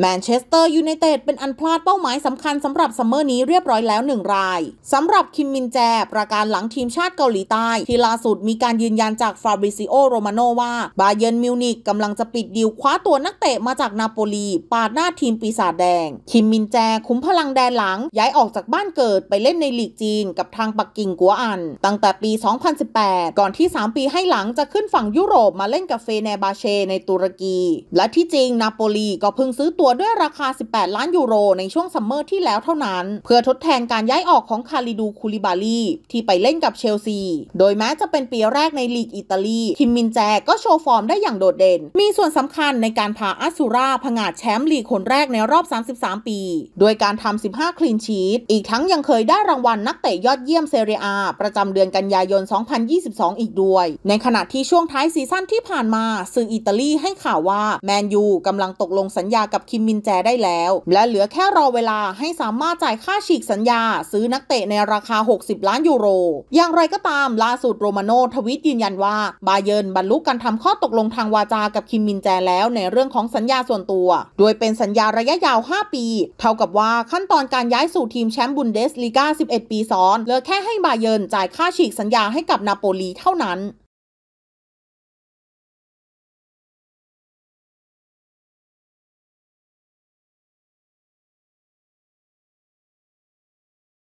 แมนเชสเตอร์ยูไนเต็ดเป็นอันพลาดเป้าหมายสำคัญสำหรับซัมเมอร์นี้เรียบร้อยแล้วหนึ่งรายสำหรับคิมมินแจ ประการหลังทีมชาติเกาหลีใต้ ที่ล่าสุดมีการยืนยันจากฟาบริซิโอโรมาโนว่าบาเยนมิวนิกกำลังจะปิดดีลคว้าตัวนักเตะมาจากนาโปลีปาดหน้าทีมปีศาจแดง คิมมินแจคุ้มพลังแดนหลัง ย้ายออกจากบ้านเกิดไปเล่นในลีกจีน กับทางปักกิ่งกัวอันตั้งแต่ปี 2018 ก่อนที่ 3 ปีให้หลังจะขึ้นฝั่งยุโรปมาเล่นกับเฟเนบาเชในตุรกี และที่จริงนาโปลีก็เพิ่งซื้อตัววด้วยราคา 18 ล้านยูโร ในช่วงซัมเมอร์ที่แล้วเท่านั้น เพื่อทดแทนการย้ายออกของคาริดูคูลิบาลีที่ไปเล่นกับเชลซีโดยแม้จะเป็นปีแรกในลีกอิตาลีทิมมินแจก็โชว์ฟอร์มได้อย่างโดดเด่น มีส่วนสำคัญในการพาอาซูราผงาดแชมป์ลีกคนแรกในรอบ 33 ปี โดยการทำ 15 คลีนชีตอีกทั้งยังเคยได้รางวัลนักเตะยอดเยี่ยมเซเรียอาประจำเดือนกันยายน 2022 อีกด้วย ในขณะที่ช่วงท้ายซีซั่นที่ผ่านมาสื่ออิตาลีให้ข่าวว่าแมนยูกำลังตกลงสัญญากับคิิมมินแจได้แล้ว และเหลือแค่รอเวลาให้สามารถจ่ายค่าฉีกสัญญา ซื้อนักเตะในราคา 60 ล้านยูโร อย่างไรก็ตามล่าสุดโรมาโนทวิตยืนยันว่า บาเยิร์นบรรลุการทำข้อตกลงทางวาจากับคิมมินแจแล้วในเรื่องของสัญญาส่วนตัว โดยเป็นสัญญาระยะยาว 5 ปี เท่ากับว่าขั้นตอนการย้ายสู่ทีมแชมป์บุนเดสลีกา11 ปีซ้อนเหลือแค่ให้บาเยิร์นจ่ายค่าฉีกสัญญาให้กับนาโปลีเท่านั้น